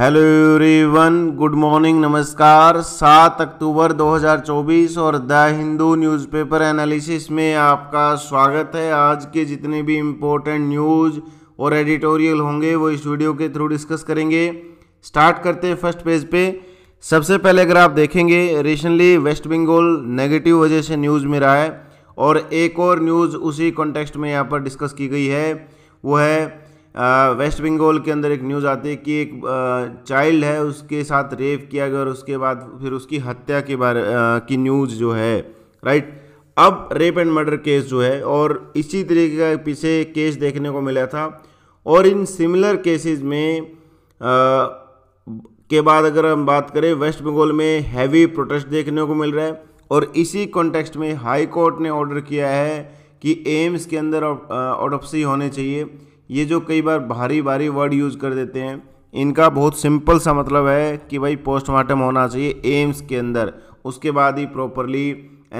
hello everyone good morning नमस्कार सात अक्टूबर 2024 और द हिंदू न्यूज़पेपर एनालिसिस में आपका स्वागत है आज के जितने भी इम्पोर्टेंट न्यूज़ और एडिटोरियल होंगे वो इस वीडियो के थ्रू डिस्कस करेंगे स्टार्ट करते हैं फर्स्ट पेज पे सबसे पहले अगर आप देखेंगे रिसेंटली वेस्ट बंगाल नेगेटिव वजह से न्यूज़ में रहा है और एक और न्यूज़ उसी कॉन्टेक्स्ट में यहाँ पर डिस्कस की गई है वो है वेस्ट बंगाल के अंदर एक न्यूज़ आती है कि एक चाइल्ड है उसके साथ रेप किया गया और उसके बाद फिर उसकी हत्या के बारे की न्यूज़ जो है राइट अब रेप एंड मर्डर केस जो है और इसी तरीके का पीछे केस देखने को मिला था और इन सिमिलर केसेस में आ, के बाद अगर हम बात करें वेस्ट बंगाल में हैवी प्रोटेस्ट देखने को मिल रहा है और इसी कॉन्टेक्स्ट में हाई कोर्ट ने ऑर्डर किया है कि एम्स के अंदर ऑडोपसी होने चाहिए ये जो कई बार भारी भारी वर्ड यूज़ कर देते हैं इनका बहुत सिंपल सा मतलब है कि भाई पोस्टमार्टम होना चाहिए एम्स के अंदर उसके बाद ही प्रॉपरली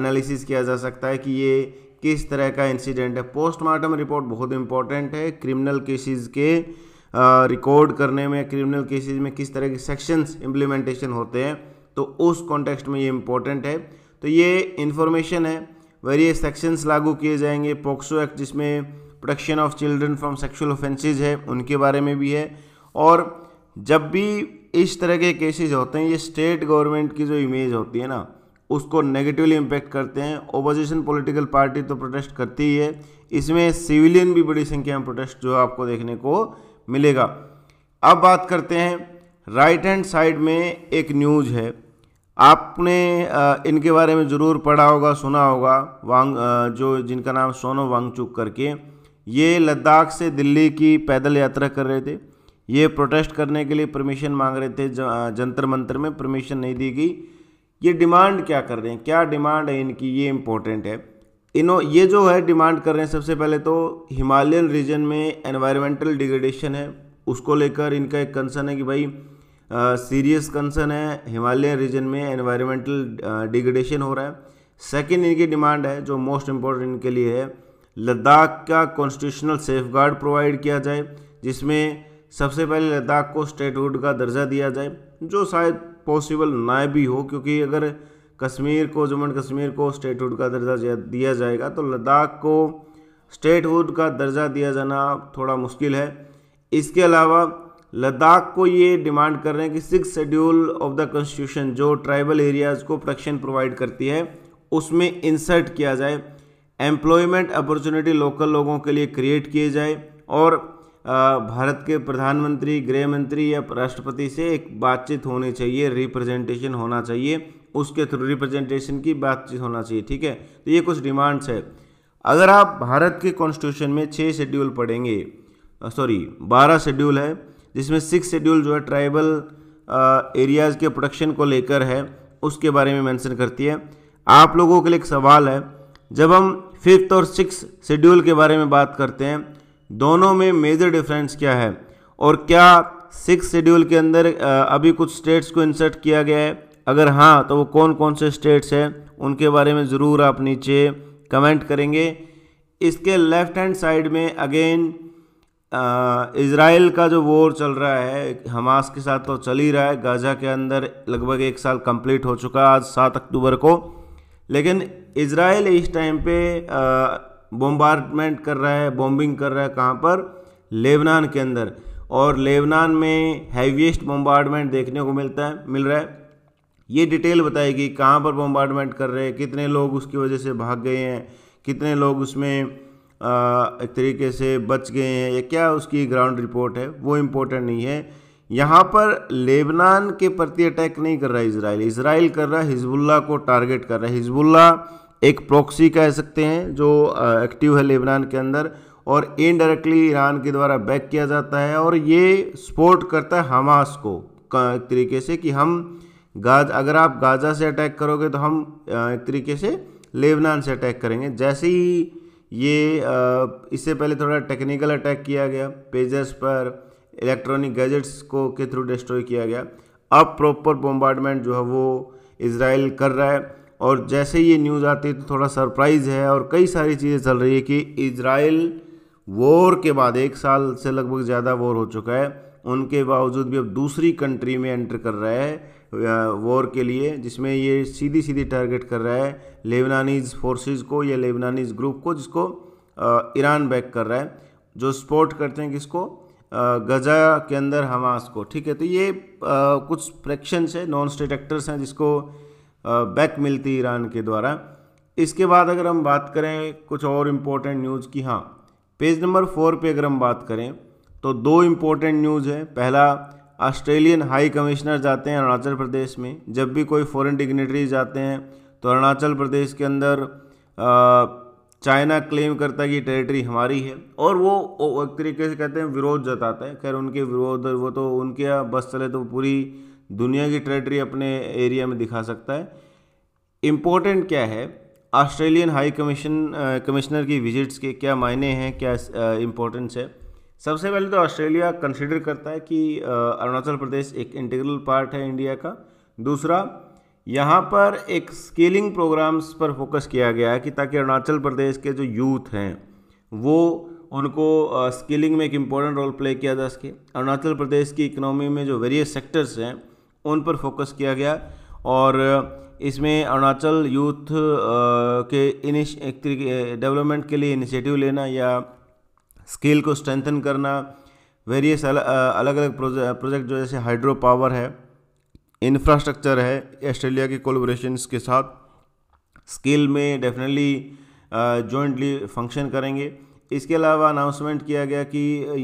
एनालिसिस किया जा सकता है कि ये किस तरह का इंसिडेंट है पोस्टमार्टम रिपोर्ट बहुत इंपॉर्टेंट है क्रिमिनल केसेस के रिकॉर्ड करने में क्रिमिनल केसेस में किस तरह के सेक्शंस इम्प्लीमेंटेशन होते हैं तो उस कॉन्टेक्स्ट में ये इम्पोर्टेंट है तो ये इंफॉर्मेशन है वेरियस सेक्शंस लागू किए जाएंगे पोक्सो एक्ट जिसमें protection of children from sexual offences है उनके बारे में भी है और जब भी इस तरह के केसेस होते हैं ये स्टेट गवर्नमेंट की जो इमेज होती है ना उसको नेगेटिवली इम्पेक्ट करते हैं ओपोजिशन पॉलिटिकल पार्टी तो प्रोटेस्ट करती ही है इसमें सिविलियन भी बड़ी संख्या में प्रोटेस्ट जो आपको देखने को मिलेगा अब बात करते हैं राइट हैंड साइड में एक न्यूज़ है आपने इनके बारे में ज़रूर पढ़ा होगा सुना होगा वांग जो जिनका नाम सोनो वांगचुक करके ये लद्दाख से दिल्ली की पैदल यात्रा कर रहे थे ये प्रोटेस्ट करने के लिए परमिशन मांग रहे थे जंतर मंतर में परमिशन नहीं दी गई ये डिमांड क्या कर रहे हैं क्या डिमांड है इनकी ये इम्पोर्टेंट है इनो ये जो है डिमांड कर रहे हैं सबसे पहले तो हिमालयन रीजन में एनवायरमेंटल डिग्रेडेशन है उसको लेकर इनका एक कंसर्न है कि भाई सीरियस कंसर्न है हिमालयन रीजन में एनवायरमेंटल डिग्रेडेशन हो रहा है सेकेंड इनकी डिमांड है जो मोस्ट इम्पोर्टेंट इनके लिए है लद्दाख का कॉन्स्टिट्यूशनल सेफगार्ड प्रोवाइड किया जाए जिसमें सबसे पहले लद्दाख को स्टेटहुड का दर्जा दिया जाए जो शायद पॉसिबल ना भी हो क्योंकि अगर कश्मीर को जम्मू एंड कश्मीर को स्टेटहुड का दर्जा दिया जाएगा तो लद्दाख को स्टेटहुड का दर्जा दिया जाना थोड़ा मुश्किल है इसके अलावा लद्दाख को ये डिमांड कर रहे हैं कि six schedule of the constitution जो ट्राइबल एरियाज़ को प्रोटेक्शन प्रोवाइड करती है उसमें इंसर्ट किया जाए एम्प्लॉयमेंट अपॉर्चुनिटी लोकल लोगों के लिए क्रिएट किए जाए और भारत के प्रधानमंत्री गृह मंत्री या राष्ट्रपति से एक बातचीत होनी चाहिए रिप्रेजेंटेशन होना चाहिए उसके थ्रू रिप्रेजेंटेशन की बातचीत होना चाहिए ठीक है तो ये कुछ डिमांड्स है अगर आप भारत के कॉन्स्टिट्यूशन में छः शेड्यूल पढ़ेंगे सॉरी बारह शेड्यूल है जिसमें सिक्स शेड्यूल जो है ट्राइबल एरियाज़ के प्रोडक्शन को लेकर है उसके बारे में मैंशन करती है आप लोगों के लिए एक सवाल है जब हम फिफ्थ और सिक्स शेड्यूल के बारे में बात करते हैं दोनों में मेजर डिफरेंस क्या है और क्या सिक्स शेड्यूल के अंदर अभी कुछ स्टेट्स को इंसर्ट किया गया है अगर हाँ तो वो कौन कौन से स्टेट्स हैं उनके बारे में ज़रूर आप नीचे कमेंट करेंगे इसके लेफ्ट हैंड साइड में अगेन इसराइल का जो वॉर चल रहा है हमास के साथ तो चल ही रहा है गाज़ा के अंदर लगभग एक साल कंप्लीट हो चुका आज सात अक्टूबर को लेकिन इसराइल इस टाइम पे बॉम्बार्टमेंट कर रहा है बॉम्बिंग कर रहा है कहाँ पर लेबनान के अंदर और लेबनान में हैवीस्ट बॉम्बार्टमेंट देखने को मिलता है मिल रहा है ये डिटेल बताएगी कहाँ पर बॉम्बार्टमेंट कर रहे हैं कितने लोग उसकी वजह से भाग गए हैं कितने लोग उसमें एक तरीके से बच गए हैं या क्या उसकी ग्राउंड रिपोर्ट है वो इम्पोर्टेंट नहीं है यहाँ पर लेबनान के प्रति अटैक नहीं कर रहा है इसराइल इसराइल कर रहा है हिजबुल्ला को टारगेट कर रहा है हिजबुल्ला एक प्रॉक्सी कह सकते हैं जो एक्टिव है लेबनान के अंदर और इनडायरेक्टली ईरान के द्वारा बैक किया जाता है और ये सपोर्ट करता है हमास को एक तरीके से कि हम गाज अगर आप गाजा से अटैक करोगे तो हम एक तरीके से लेबनान से अटैक करेंगे जैसे ही ये इससे पहले थोड़ा टेक्निकल अटैक किया गया पेजेस पर इलेक्ट्रॉनिक गैजेट्स को के थ्रू डिस्ट्रॉय किया गया अब प्रॉपर बॉम्बार्डमेंट जो है वो इसराइल कर रहा है और जैसे ये न्यूज़ आती है तो थोड़ा सरप्राइज़ है और कई सारी चीज़ें चल रही है कि इसराइल वॉर के बाद एक साल से लगभग ज़्यादा वॉर हो चुका है उनके बावजूद भी अब दूसरी कंट्री में एंटर कर रहा है वॉर के लिए जिसमें ये सीधी सीधी टारगेट कर रहा है लेबनानीज़ फोर्सेस को या लेबनानीज़ ग्रुप को जिसको ईरान बैक कर रहा है जो सपोर्ट करते हैं किसको गजा के अंदर हमास को ठीक है तो ये आ, कुछ फ्रैक्शंस है नॉन स्टेट एक्टर्स हैं जिसको बैक मिलती ईरान के द्वारा इसके बाद अगर हम बात करें कुछ और इम्पोर्टेंट न्यूज़ की हाँ पेज नंबर फोर पे अगर हम बात करें तो दो इम्पोर्टेंट न्यूज़ है पहला ऑस्ट्रेलियन हाई कमिश्नर जाते हैं अरुणाचल प्रदेश में जब भी कोई फॉरेन डिग्नेटरी जाते हैं तो अरुणाचल प्रदेश के अंदर चाइना क्लेम करता है कि टेरिटरी हमारी है और वो एक तरीके से कहते हैं विरोध जताता है खैर उनके विरोध वो तो उनके बस चले तो पूरी दुनिया की टेरिटरी अपने एरिया में दिखा सकता है इम्पोर्टेंट क्या है ऑस्ट्रेलियन हाई कमीशन कमिश्नर की विजिट्स के क्या मायने हैं क्या इम्पोर्टेंस है सबसे पहले तो ऑस्ट्रेलिया कंसिडर करता है कि अरुणाचल प्रदेश एक इंटीग्रल पार्ट है इंडिया का दूसरा यहाँ पर एक स्केलिंग प्रोग्राम्स पर फोकस किया गया है कि ताकि अरुणाचल प्रदेश के जो यूथ हैं वो उनको स्केलिंग में एक इम्पोर्टेंट रोल प्ले किया जा सके अरुणाचल प्रदेश की इकनॉमी में जो वेरियस सेक्टर्स हैं उन पर फोकस किया गया और इसमें अरुणाचल यूथ के इनिश एक तरीके डेवलपमेंट के लिए इनिशिएटिव लेना या स्किल को स्ट्रेंथन करना वेरियस अल, अलग अलग प्रोजेक्ट जो जैसे हाइड्रो पावर है इंफ्रास्ट्रक्चर है ऑस्ट्रेलिया के कोलोब्रेशंस के साथ स्किल में डेफिनेटली जॉइंटली फंक्शन करेंगे इसके अलावा अनाउंसमेंट किया गया कि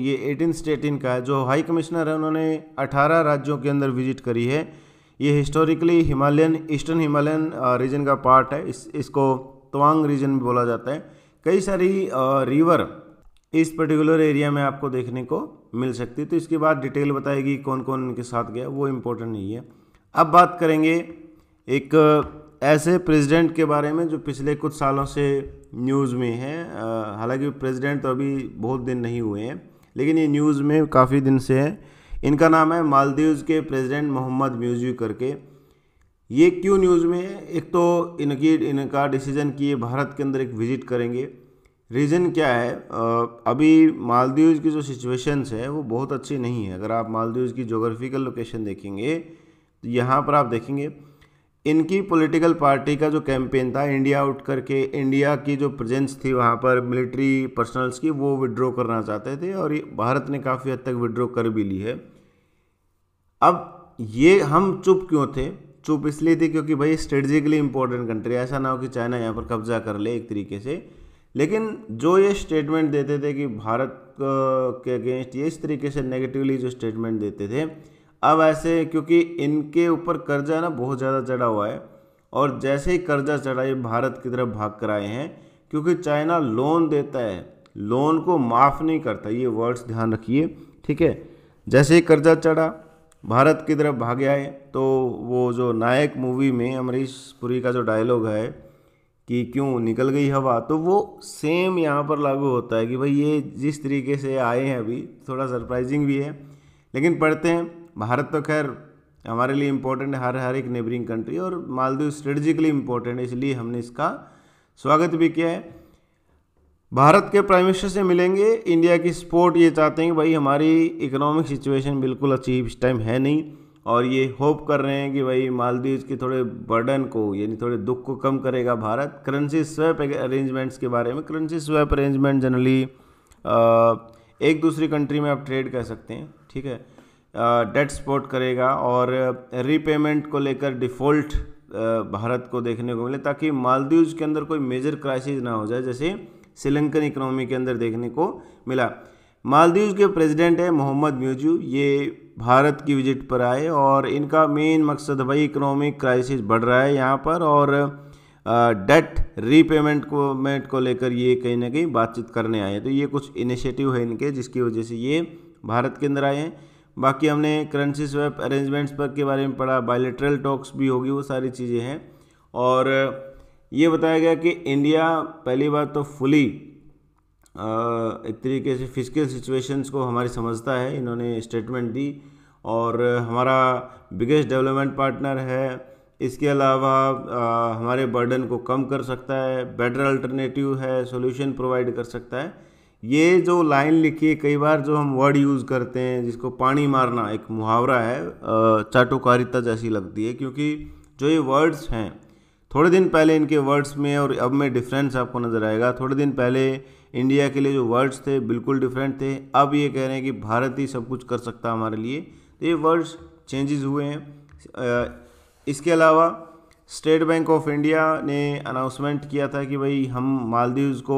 ये एटीन स्टेट है जो हाई कमिश्नर है उन्होंने 18 राज्यों के अंदर विजिट करी है ये historically Himalayan eastern Himalayan region का पार्ट है इस इसको तवांग रीजन भी बोला जाता है कई सारी रिवर uh, इस पर्टिकुलर एरिया में आपको देखने को मिल सकती है तो इसके बाद डिटेल बताएगी कौन कौन इनके साथ गया वो इम्पोर्टेंट नहीं है अब बात करेंगे एक ऐसे प्रेसिडेंट के बारे में जो पिछले कुछ सालों से न्यूज़ में है हालांकि प्रेसिडेंट तो अभी बहुत दिन नहीं हुए हैं लेकिन ये न्यूज़ में काफ़ी दिन से है इनका नाम है मालदीव्स के प्रेसिडेंट मोहम्मद म्यूजू करके ये क्यों न्यूज़ में है एक तो इनकी इनका डिसीज़न कि ये भारत के अंदर एक विज़िट करेंगे रीज़न क्या है अभी मालदीव्स की जो सिचुएशंस है वो बहुत अच्छी नहीं है अगर आप मालदीव्स की जोग्राफिकल लोकेशन देखेंगे तो यहाँ पर आप देखेंगे इनकी पॉलिटिकल पार्टी का जो कैंपेन था इंडिया आउट करके इंडिया की जो प्रेजेंस थी वहाँ पर मिलिट्री पर्सनल्स की वो विड्रॉ करना चाहते थे और भारत ने काफ़ी हद तक विड्रॉ कर भी ली है अब ये हम चुप क्यों थे चुप इसलिए थे क्योंकि भाई स्ट्रेटजिकली इंपॉर्टेंट कंट्री ऐसा ना हो कि चाइना यहाँ पर कब्जा कर ले एक तरीके से लेकिन जो ये स्टेटमेंट देते थे कि भारत के अगेंस्ट ये इस तरीके से नेगेटिवली जो स्टेटमेंट देते थे अब ऐसे क्योंकि इनके ऊपर कर्जा ना बहुत ज़्यादा चढ़ा हुआ है और जैसे ही कर्जा चढ़ा ये भारत की तरफ भाग कर आए हैं क्योंकि चाइना लोन देता है लोन को माफ़ नहीं करता ये वर्ड्स ध्यान रखिए ठीक है जैसे ही कर्जा चढ़ा भारत की तरफ भाग आए तो वो जो नायक मूवी में अमरीश पुरी का जो डायलॉग है कि क्यों निकल गई हवा तो वो सेम यहाँ पर लागू होता है कि भाई ये जिस तरीके से आए हैं अभी थोड़ा सरप्राइजिंग भी है लेकिन पढ़ते हैं भारत तो खैर हमारे लिए इम्पोर्टेंट है हर हर एक नेबरिंग कंट्री और मालदीव स्ट्रेटजिकली इम्पोर्टेंट है इसलिए हमने इसका स्वागत भी किया है भारत के प्राइम मिनिस्टर से मिलेंगे इंडिया की सपोर्ट ये चाहते हैं कि भाई हमारी इकोनॉमिक सिचुएशन बिल्कुल अच्छी इस टाइम है नहीं और ये होप कर रहे हैं कि भाई मालदीव के थोड़े बर्डन को यानी थोड़े दुख को कम करेगा भारत करेंसी स्वैप अरेंजमेंट्स के बारे में करेंसी स्वैप अरेंजमेंट जनरली एक दूसरी कंट्री में आप ट्रेड कर सकते हैं ठीक है डेट सपोर्ट करेगा और रीपेमेंट को लेकर डिफ़ॉल्ट भारत को देखने को मिले ताकि मालदीव्स के अंदर कोई मेजर क्राइसिस ना हो जाए जैसे श्रीलंकन इकोनॉमी के अंदर देखने को मिला मालदीव्स के प्रेसिडेंट है मोहम्मद म्यूजू ये भारत की विजिट पर आए और इनका मेन मकसद भाई इकोनॉमिक क्राइसिस बढ़ रहा है यहाँ पर और डेट रीपेमेंट को मेंट को लेकर ये कहीं ना कहीं बातचीत करने आए हैं तो ये कुछ इनिशिएटिव है इनके जिसकी वजह से ये भारत के अंदर आए हैं बाकी हमने करेंसी स्वैप अरेंजमेंट्स पर के बारे में पढ़ा बायोलेट्रल टॉक्स भी होगी वो सारी चीज़ें हैं और ये बताया गया कि इंडिया पहली बार तो फुली एक तरीके से फिजिकल सिचुएशंस को हमारी समझता है इन्होंने स्टेटमेंट दी और हमारा बिगेस्ट डेवलपमेंट पार्टनर है इसके अलावा हमारे बर्डन को कम कर सकता है बेटर अल्टरनेटिव है सॉल्यूशन प्रोवाइड कर सकता है ये जो लाइन लिखी है कई बार जो हम वर्ड यूज़ करते हैं जिसको पानी मारना एक मुहावरा है चाटुकारिता जैसी लगती है क्योंकि जो ये वर्ड्स हैं थोड़े दिन पहले इनके वर्ड्स में और अब में डिफरेंस आपको नज़र आएगा थोड़े दिन पहले इंडिया के लिए जो वर्ड्स थे बिल्कुल डिफरेंट थे अब ये कह रहे हैं कि भारत ही सब कुछ कर सकता हमारे लिए तो ये वर्ड्स चेंजेस हुए हैं इसके अलावा स्टेट बैंक ऑफ इंडिया ने अनाउंसमेंट किया था कि भाई हम मालदीव्स को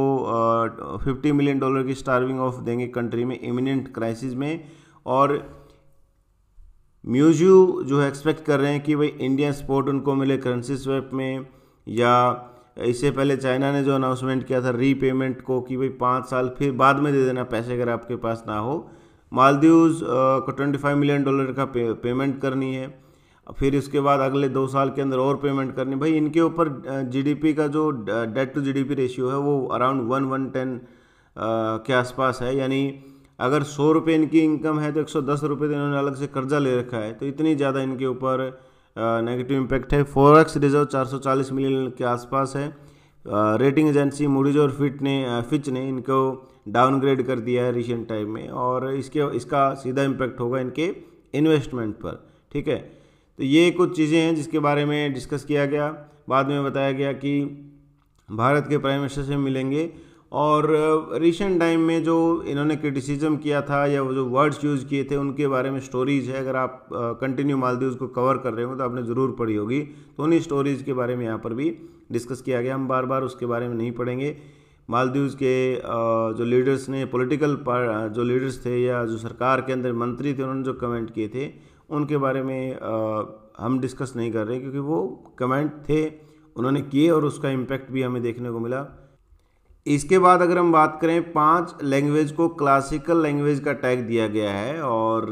फिफ्टी मिलियन डॉलर की स्टार्विंग ऑफ देंगे कंट्री में इमिनेंट क्राइसिस में और म्यूजू जो है एक्सपेक्ट कर रहे हैं कि भाई इंडियन सपोर्ट उनको मिले करेंसी स्वेप में या इससे पहले चाइना ने जो अनाउंसमेंट किया था रीपेमेंट को कि भाई पाँच साल फिर बाद में दे देना पैसे अगर आपके पास ना हो मालदीव्स को ट्वेंटी फाइव मिलियन डॉलर का पे, पेमेंट करनी है फिर इसके बाद अगले दो साल के अंदर और पेमेंट करनी भाई इनके ऊपर जीडीपी का जो डेट टू जीडीपी रेशियो है वो अराउंड वन वन टेन के आसपास है यानी अगर सौ रुपये इनकी इनकम है तो एक सौ दस रुपये तो इन्होंने अलग से कर्जा ले रखा है तो इतनी ज़्यादा इनके ऊपर नेगेटिव इम्पैक्ट है फॉरेक्स रिजर्व चार चालीस मिलियन के आसपास है रेटिंग एजेंसी मूडीज और फिट ने फिच ने इनको डाउनग्रेड कर दिया है रिसेंट टाइम में और इसके इसका सीधा इम्पैक्ट होगा इनके इन्वेस्टमेंट पर ठीक है तो ये कुछ चीज़ें हैं जिसके बारे में डिस्कस किया गया बाद में बताया गया कि भारत के प्राइम मिनिस्टर से मिलेंगे और रिसेंट टाइम में जो इन्होंने क्रिटिसिज्म किया था या वो जो वर्ड्स यूज़ किए थे उनके बारे में स्टोरीज है अगर आप कंटिन्यू मालदीव को कवर कर रहे हो तो आपने ज़रूर पढ़ी होगी तो उन्हीं स्टोरीज़ के बारे में यहाँ पर भी डिस्कस किया गया हम बार बार उसके बारे में नहीं पढ़ेंगे मालदीव्स के जो लीडर्स ने पॉलिटिकल जो लीडर्स थे या जो सरकार के अंदर मंत्री थे उन्होंने जो कमेंट किए थे उनके बारे में आ, हम डिस्कस नहीं कर रहे क्योंकि वो कमेंट थे उन्होंने किए और उसका इम्पैक्ट भी हमें देखने को मिला इसके बाद अगर हम बात करें पांच लैंग्वेज को क्लासिकल लैंग्वेज का टैग दिया गया है और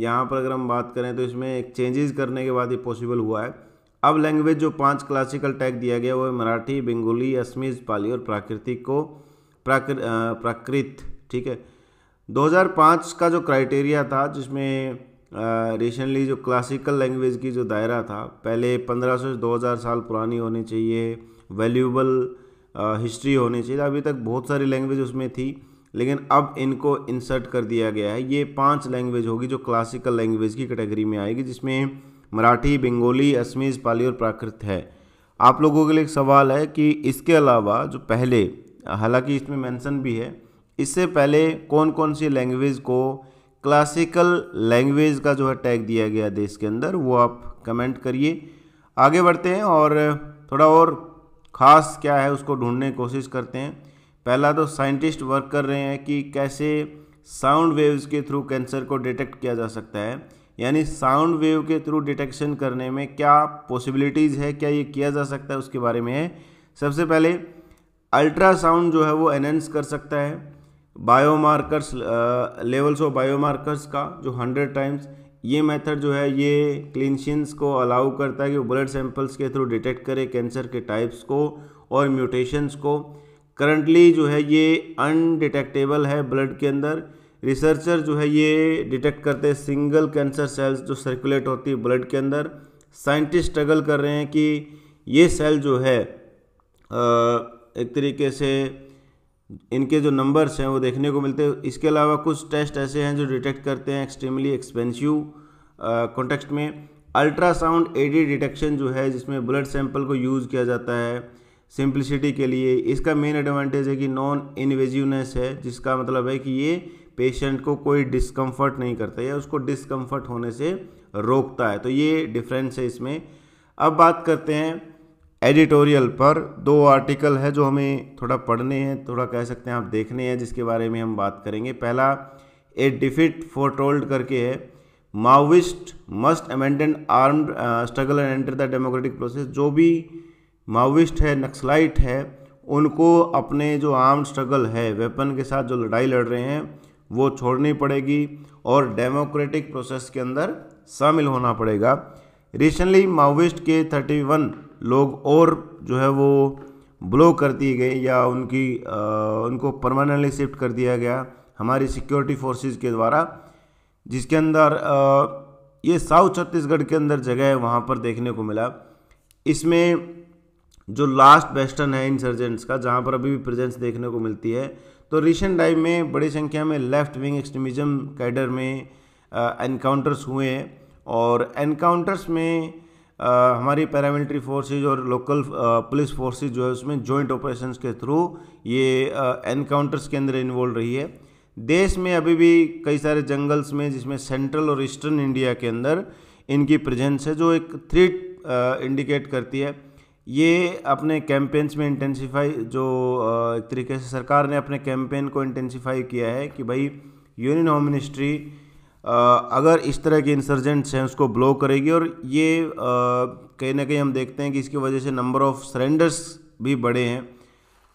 यहाँ पर अगर हम बात करें तो इसमें एक चेंजेस करने के बाद ये पॉसिबल हुआ है अब लैंग्वेज जो पांच क्लासिकल टैग दिया गया वो है मराठी बंगाली असमीज पाली और प्राकृतिक को प्राकृत प्राकृत ठीक है 2005 का जो क्राइटेरिया था जिसमें रिसेंटली जो क्लासिकल लैंग्वेज की जो दायरा था पहले 1500 से 2000 साल पुरानी होनी चाहिए वैल्यूबल हिस्ट्री होनी चाहिए अभी तक बहुत सारी लैंग्वेज उसमें थी लेकिन अब इनको इंसर्ट कर दिया गया है ये पांच लैंग्वेज होगी जो क्लासिकल लैंग्वेज की कैटेगरी में आएगी जिसमें मराठी बंगोली असमीज पाली और प्राकृत है आप लोगों के लिए एक सवाल है कि इसके अलावा जो पहले हालांकि इसमें मेंशन भी है इससे पहले कौन कौन सी लैंग्वेज को क्लासिकल लैंग्वेज का जो है टैग दिया गया देश के अंदर वो आप कमेंट करिए आगे बढ़ते हैं और थोड़ा और ख़ास क्या है उसको ढूंढने की कोशिश करते हैं पहला तो साइंटिस्ट वर्क कर रहे हैं कि कैसे साउंड वेव्स के थ्रू कैंसर को डिटेक्ट किया जा सकता है यानी साउंड वेव के थ्रू डिटेक्शन करने में क्या पॉसिबिलिटीज़ है क्या ये किया जा सकता है उसके बारे में है सबसे पहले अल्ट्रासाउंड जो है वो एनहेंस कर सकता है बायोमार्कर्स लेवल्स ऑफ बायोमार्कर्स का जो हंड्रेड टाइम्स ये मेथड जो है ये क्लिनशियंस को अलाउ करता है कि वो ब्लड सैंपल्स के थ्रू डिटेक्ट करे कैंसर के टाइप्स को और म्यूटेशंस को करंटली जो है ये अनडिटेक्टेबल है ब्लड के अंदर रिसर्चर जो है ये डिटेक्ट करते हैं सिंगल कैंसर सेल्स जो सर्कुलेट होती है ब्लड के अंदर साइंटिस्ट स्ट्रगल कर रहे हैं कि ये सेल जो है uh, एक तरीके से इनके जो नंबर्स हैं वो देखने को मिलते हैं इसके अलावा कुछ टेस्ट ऐसे हैं जो डिटेक्ट करते हैं एक्सट्रीमली एक्सपेंसिव कॉन्टेक्स्ट में अल्ट्रासाउंड एडी डिटेक्शन जो है जिसमें ब्लड सैंपल को यूज़ किया जाता है सिंप्लिसिटी के लिए इसका मेन एडवांटेज है कि नॉन इन्वेजिवनेस है जिसका मतलब है कि ये पेशेंट को कोई डिस्कम्फर्ट नहीं करता या उसको डिस्कम्फर्ट होने से रोकता है तो ये डिफरेंस है इसमें अब बात करते हैं एडिटोरियल पर दो आर्टिकल है जो हमें थोड़ा पढ़ने हैं थोड़ा कह सकते हैं आप देखने हैं जिसके बारे में हम बात करेंगे पहला ए डिफिट फॉर टोल्ड करके है Maoist must abandon armed struggle and enter the democratic process जो भी माओविस्ट है नक्सलाइट है उनको अपने जो आर्म स्ट्रगल है वेपन के साथ जो लड़ाई लड़ रहे हैं वो छोड़नी पड़ेगी और डेमोक्रेटिक प्रोसेस के अंदर शामिल होना पड़ेगा रिसेंटली माओविस्ट के 31 लोग और जो है वो ब्लो कर दिए गए या उनकी आ, उनको परमानेंटली शिफ्ट कर दिया गया हमारी सिक्योरिटी फोर्सेस के द्वारा जिसके अंदर आ, ये साउथ छत्तीसगढ़ के अंदर जगह है वहाँ पर देखने को मिला इसमें जो लास्ट वेस्टर्न है इंसर्जेंट्स का जहाँ पर अभी भी प्रेजेंस देखने को मिलती है तो रिसेंट टाइम में बड़ी संख्या में लेफ्ट विंग एक्सट्रीमिज्म कैडर में इनकाउंटर्स हुए हैं और एनकाउंटर्स में आ, हमारी पैरामिलिट्री फोर्सेज और लोकल पुलिस फोर्सेज जो है उसमें जॉइंट ऑपरेशन के थ्रू ये एनकाउंटर्स के अंदर इन्वॉल्व रही है देश में अभी भी कई सारे जंगल्स में जिसमें सेंट्रल और ईस्टर्न इंडिया के अंदर इनकी प्रेजेंस है जो एक थ्रेट इंडिकेट करती है ये अपने कैंपेन्स में इंटेंसिफाई जो एक तरीके से सरकार ने अपने कैंपेन को इंटेंसिफाई किया है कि भाई यूनियन होम मिनिस्ट्री अगर इस तरह के इंसर्जेंट्स हैं उसको ब्लो करेगी और ये कहीं ना कहीं हम देखते हैं कि इसकी वजह से नंबर ऑफ सरेंडर्स भी बढ़े हैं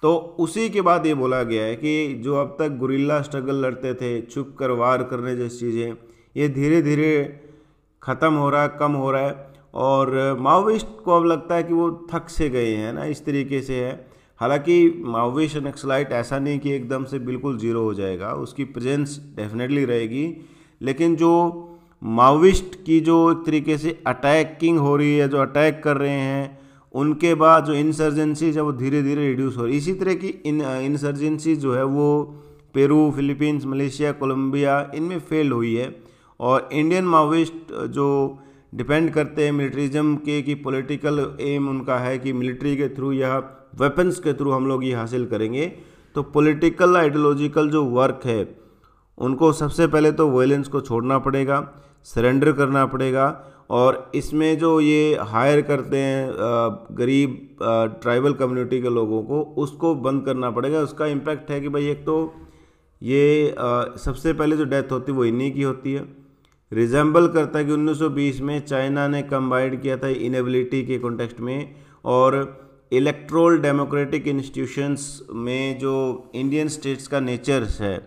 तो उसी के बाद ये बोला गया है कि जो अब तक गुरिल्ला स्ट्रगल लड़ते थे छुप कर वार करने जैसी चीज़ें ये धीरे धीरे ख़त्म हो रहा है कम हो रहा है और माओविस्ट को अब लगता है कि वो थक से गए हैं ना इस तरीके से है हालांकि माओविस्ट नक्सलाइट ऐसा नहीं कि एकदम से बिल्कुल ज़ीरो हो जाएगा उसकी प्रेजेंस डेफिनेटली रहेगी लेकिन जो माओविस्ट की जो एक तरीके से अटैकिंग हो रही है जो अटैक कर रहे हैं उनके बाद जो इंसर्जेंसी है वो धीरे धीरे रिड्यूस हो रही है इसी तरह की इन इंसर्जेंसी जो है वो पेरू फिलीपींस मलेशिया कोलंबिया इनमें फेल हुई है और इंडियन माओविस्ट जो डिपेंड करते हैं मिलिट्रिज्म के कि पॉलिटिकल एम उनका है कि मिलिट्री के थ्रू या वेपन्स के थ्रू हम लोग ये हासिल करेंगे तो पॉलिटिकल आइडियोलॉजिकल जो वर्क है उनको सबसे पहले तो वायलेंस को छोड़ना पड़ेगा सरेंडर करना पड़ेगा और इसमें जो ये हायर करते हैं गरीब ट्राइबल कम्युनिटी के लोगों को उसको बंद करना पड़ेगा उसका इम्पैक्ट है कि भाई एक तो ये सबसे पहले जो डेथ होती है वो इन्हीं की होती है रिजेंबल करता है कि 1920 में चाइना ने कंबाइंड किया था इनेबिलिटी के कॉन्टेक्स्ट में और इलेक्ट्रोल डेमोक्रेटिक इंस्टीट्यूशंस में जो इंडियन स्टेट्स का नेचर है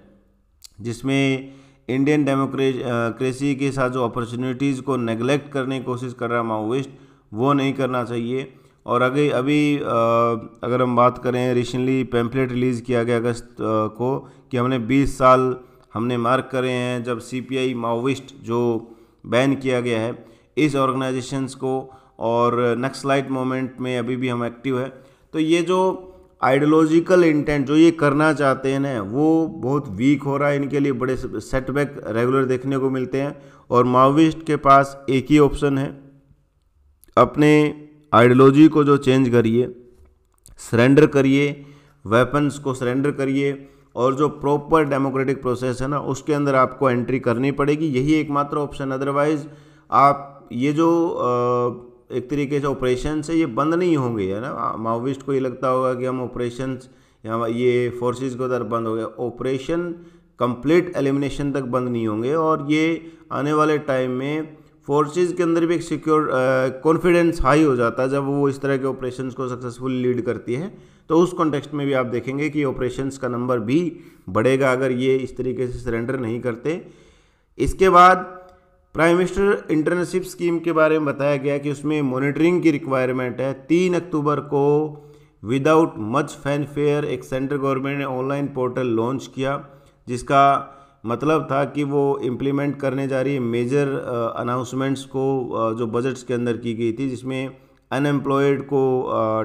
जिसमें इंडियन डेमोक्रेसी के साथ जो अपॉर्चुनिटीज़ को नेगलेक्ट करने की कोशिश कर रहा है माओविस्ट वो नहीं करना चाहिए और आगे अभी अगर हम बात करें रिसेंटली पैम्फलेट रिलीज़ किया गया अगस्त को कि हमने 20 साल हमने मार्क करे हैं जब सीपीआई माओविस्ट जो बैन किया गया है इस ऑर्गेनाइजेशंस को और नक्सलाइट मोमेंट में अभी भी हम एक्टिव हैं तो ये जो आइडियोलॉजिकल इंटेंट जो ये करना चाहते हैं ना वो बहुत वीक हो रहा है इनके लिए बड़े सेटबैक रेगुलर देखने को मिलते हैं और माओविस्ट के पास एक ही ऑप्शन है अपने आइडियोलॉजी को जो चेंज करिए सरेंडर करिए वेपन्स को सरेंडर करिए और जो प्रॉपर डेमोक्रेटिक प्रोसेस है ना उसके अंदर आपको एंट्री करनी पड़ेगी यही एकमात्र ऑप्शन अदरवाइज़ आप ये जो आ, एक तरीके से ऑपरेशन से ये बंद नहीं होंगे है ना माओविस्ट को ये लगता होगा कि हम ऑपरेशन या ये फोर्सेस के उधर बंद हो गया ऑपरेशन कंप्लीट एलिमिनेशन तक बंद नहीं होंगे और ये आने वाले टाइम में फोर्सेस के अंदर भी एक सिक्योर कॉन्फिडेंस हाई हो जाता है जब वो इस तरह के ऑपरेशंस को सक्सेसफुल लीड करती है तो उस कॉन्टेक्स्ट में भी आप देखेंगे कि ऑपरेशंस का नंबर भी बढ़ेगा अगर ये इस तरीके से सरेंडर नहीं करते इसके बाद प्राइम मिनिस्टर इंटर्नशिप स्कीम के बारे में बताया गया कि उसमें मॉनिटरिंग की रिक्वायरमेंट है तीन अक्टूबर को विदाउट मच फैनफेयर एक सेंट्रल गवर्नमेंट ने ऑनलाइन पोर्टल लॉन्च किया जिसका मतलब था कि वो इम्प्लीमेंट करने जा रही है मेजर अनाउंसमेंट्स को आ, uh, जो बजट्स के अंदर की गई थी जिसमें अनएम्प्लॉयड को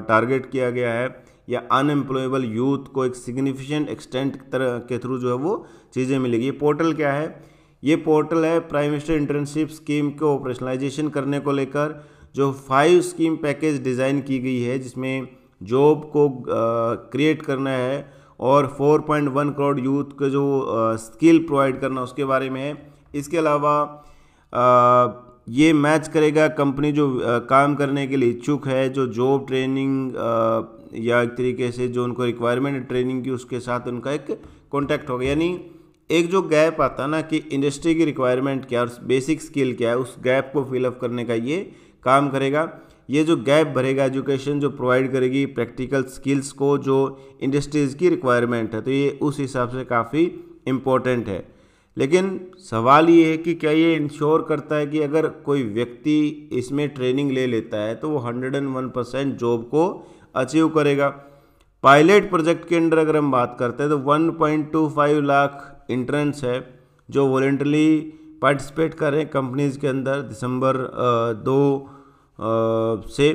टारगेट uh, किया गया है या अनएम्प्लॉयबल यूथ को एक सिग्निफिकेंट एक्सटेंट के थ्रू जो है वो चीज़ें मिलेगी ये पोर्टल क्या है ये पोर्टल है प्राइम मिनिस्टर इंटर्नशिप स्कीम को ऑपरेशनलाइजेशन करने को लेकर जो फाइव स्कीम पैकेज डिज़ाइन की गई है जिसमें जॉब को क्रिएट करना है और 4.1 करोड़ यूथ को जो स्किल प्रोवाइड करना उसके बारे में है इसके अलावा ये मैच करेगा कंपनी जो काम करने के लिए इच्छुक है जो जॉब ट्रेनिंग या एक तरीके से जो उनको रिक्वायरमेंट है ट्रेनिंग की उसके साथ उनका एक कॉन्टैक्ट होगा यानी एक जो गैप आता ना कि इंडस्ट्री की रिक्वायरमेंट क्या और बेसिक स्किल क्या है उस गैप को फिलअप करने का ये काम करेगा ये जो गैप भरेगा एजुकेशन जो प्रोवाइड करेगी प्रैक्टिकल स्किल्स को जो इंडस्ट्रीज़ की रिक्वायरमेंट है तो ये उस हिसाब से काफ़ी इम्पोर्टेंट है लेकिन सवाल ये है कि क्या ये इंश्योर करता है कि अगर कोई व्यक्ति इसमें ट्रेनिंग ले लेता है तो वो hundred and one percent job को अचीव करेगा पायलट प्रोजेक्ट के अंडर अगर हम बात करते हैं तो 1.25 लाख इंट्रेंस है जो वॉलेंटली पार्टिसिपेट कर रहे हैं कंपनीज़ के अंदर दिसंबर दो से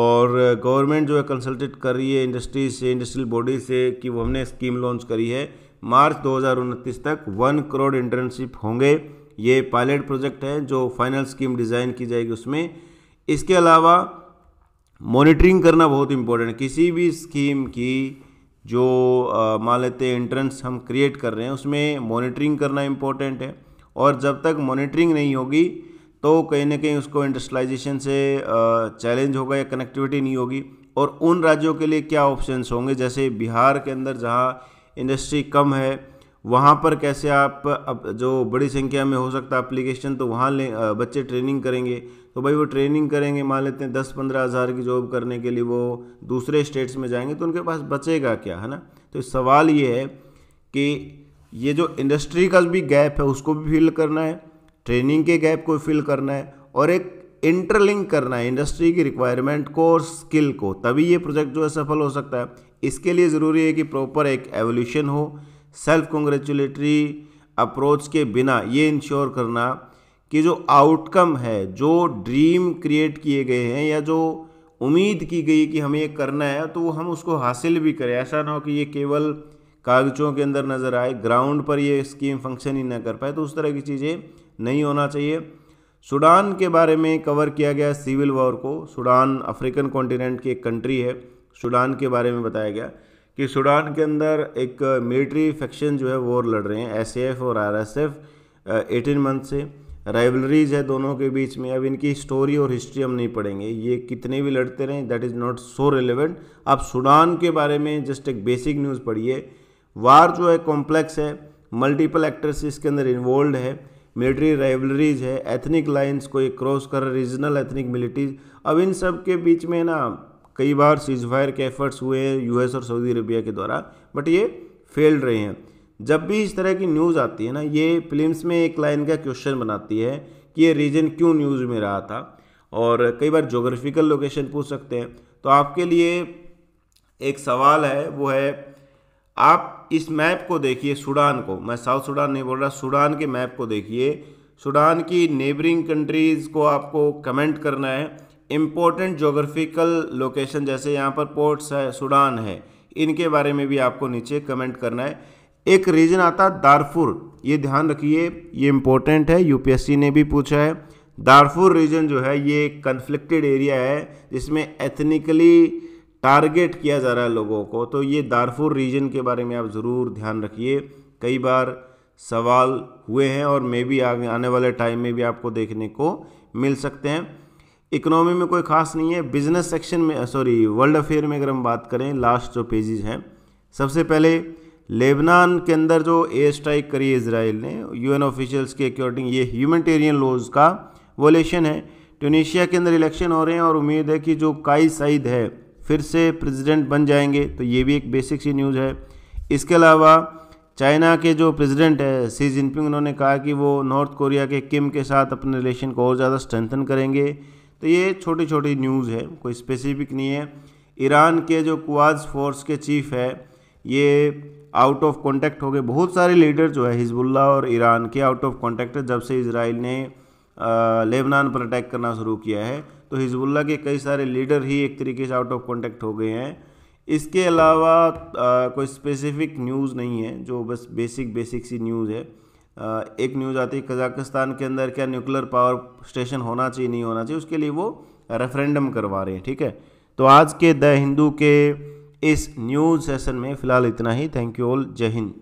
और गवर्नमेंट जो है कंसल्टेट कर रही है इंडस्ट्री से इंडस्ट्रियल बॉडी से कि वो हमने स्कीम लॉन्च करी है मार्च दो तक वन करोड़ इंटर्नशिप होंगे ये पायलट प्रोजेक्ट है जो फाइनल स्कीम डिज़ाइन की जाएगी उसमें इसके अलावा मॉनिटरिंग करना बहुत इम्पोर्टेंट है किसी भी स्कीम की जो मान लेते हैं एंट्रेंस हम क्रिएट कर रहे हैं उसमें मॉनिटरिंग करना इम्पोर्टेंट है और जब तक मॉनिटरिंग नहीं होगी तो कहीं ना कहीं उसको इंडस्ट्रलाइजेशन से चैलेंज होगा या कनेक्टिविटी नहीं होगी और उन राज्यों के लिए क्या ऑप्शंस होंगे जैसे बिहार के अंदर जहाँ इंडस्ट्री कम है वहाँ पर कैसे आप जो बड़ी संख्या में हो सकता है अप्लीकेशन तो वहाँ ले बच्चे ट्रेनिंग करेंगे तो भाई वो ट्रेनिंग करेंगे मान लेते हैं दस पंद्रह हज़ार की जॉब करने के लिए वो दूसरे स्टेट्स में जाएंगे तो उनके पास बचेगा क्या है ना तो सवाल ये है कि ये जो इंडस्ट्री का भी गैप है उसको भी फिल करना है ट्रेनिंग के गैप को फिल करना है और एक इंटरलिंक करना है इंडस्ट्री की रिक्वायरमेंट को और स्किल को तभी ये प्रोजेक्ट जो है सफल हो सकता है इसके लिए ज़रूरी है कि प्रॉपर एक एवोल्यूशन हो सेल्फ कॉन्ग्रेचुलेटरी अप्रोच के बिना ये इंश्योर करना कि जो आउटकम है जो ड्रीम क्रिएट किए गए हैं या जो उम्मीद की गई कि हमें ये करना है तो हम उसको हासिल भी करें ऐसा ना हो कि ये केवल कागजों के अंदर नज़र आए ग्राउंड पर ये स्कीम फंक्शन ही ना कर पाए तो उस तरह की चीज़ें नहीं होना चाहिए सूडान के बारे में कवर किया गया सिविल वॉर को सूडान अफ्रीकन कॉन्टिनेंट की एक कंट्री है सूडान के बारे में बताया गया कि सूडान के अंदर एक मिलिट्री फैक्शन जो है वॉर लड़ रहे हैं एस और R S F eighteen month से राइवलरीज है दोनों के बीच में अब इनकी स्टोरी और हिस्ट्री हम नहीं पढ़ेंगे ये कितने भी लड़ते रहें that is not so relevant आप सूडान के बारे में जस्ट एक बेसिक न्यूज़ पढ़िए वार जो है कॉम्प्लेक्स है मल्टीपल एक्टर्स इसके अंदर इन्वॉल्व है मिलिट्री राइवलरीज है एथनिक लाइन्स को ये क्रॉस कर रीजनल एथनिक मिलिट्रीज अब इन सब के बीच में ना कई बार सीजफायर के एफर्ट्स हुए हैं यूएस और सऊदी अरबिया के द्वारा बट ये फेल रहे हैं जब भी इस तरह की न्यूज़ आती है ना ये फिल्म में एक लाइन का क्वेश्चन बनाती है कि ये रीजन क्यों न्यूज़ में रहा था और कई बार जोग्राफिकल लोकेशन पूछ सकते हैं तो आपके लिए एक सवाल है वो है आप इस मैप को देखिए सूडान को मैं साउथ सूडान नहीं बोल रहा सूडान के मैप को देखिए सूडान की नेबरिंग कंट्रीज़ को आपको कमेंट करना है इम्पोर्टेंट जोग्राफिकल लोकेशन जैसे यहाँ पर पोर्ट्स है सूडान है इनके बारे में भी आपको नीचे कमेंट करना है एक रीजन आता दारफुर ये ध्यान रखिए ये इम्पोर्टेंट है यूपीएससी ने भी पूछा है दारफुर रीजन जो है ये एक कन्फ्लिक्टेड एरिया है जिसमें एथनिकली टारगेट किया जा रहा है लोगों को तो ये दारफुर रीजन के बारे में आप ज़रूर ध्यान रखिए कई बार सवाल हुए हैं और मे भी आगे आने वाले टाइम में भी आपको देखने को मिल सकते हैं इकोनॉमी में कोई खास नहीं है बिजनेस सेक्शन में सॉरी वर्ल्ड अफेयर में अगर हम बात करें लास्ट जो पेजेज हैं सबसे पहले लेबनान के अंदर जो एयर स्ट्राइक करी है इसराइल ने यूएन ऑफिशियल्स के अकॉर्डिंग ये ह्यूमटेरियन लॉज का वोलेशन है ट्यूनिशिया के अंदर इलेक्शन हो रहे हैं और उम्मीद है कि जो काई सईद है फिर से प्रेसिडेंट बन जाएंगे तो ये भी एक बेसिक सी न्यूज़ है इसके अलावा चाइना के जो प्रेसिडेंट है सी जिनपिंग उन्होंने कहा कि वो नॉर्थ कोरिया के किम के साथ अपने रिलेशन को और ज़्यादा स्ट्रेंथन करेंगे तो ये छोटी छोटी न्यूज़ है कोई स्पेसिफिक नहीं है ईरान के जो क्वाज फोर्स के चीफ है ये आउट ऑफ कॉन्टैक्ट हो गए बहुत सारे लीडर जो है हिजबुल्ला और ईरान के आउट ऑफ कॉन्टैक्ट है जब से इसराइल ने लेबनान पर अटैक करना शुरू किया है तो हिजबुल्ला के कई सारे लीडर ही एक तरीके से आउट ऑफ कॉन्टैक्ट हो गए हैं इसके अलावा आ, कोई स्पेसिफिक न्यूज़ नहीं है जो बस बेसिक बेसिक सी न्यूज़ है एक न्यूज़ आती है कजाकिस्तान के अंदर क्या न्यूक्लियर पावर स्टेशन होना चाहिए नहीं होना चाहिए उसके लिए वो रेफरेंडम करवा रहे हैं ठीक है तो आज के द हिंदू के इस न्यूज़ सेशन में फ़िलहाल इतना ही थैंक यू ऑल जय हिंद